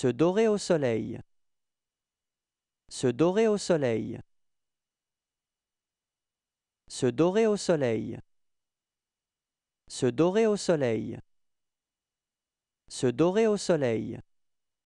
Se dorer au soleil. Se dorer au soleil. Se dorer au soleil. Se dorer au soleil. Se dorer au soleil.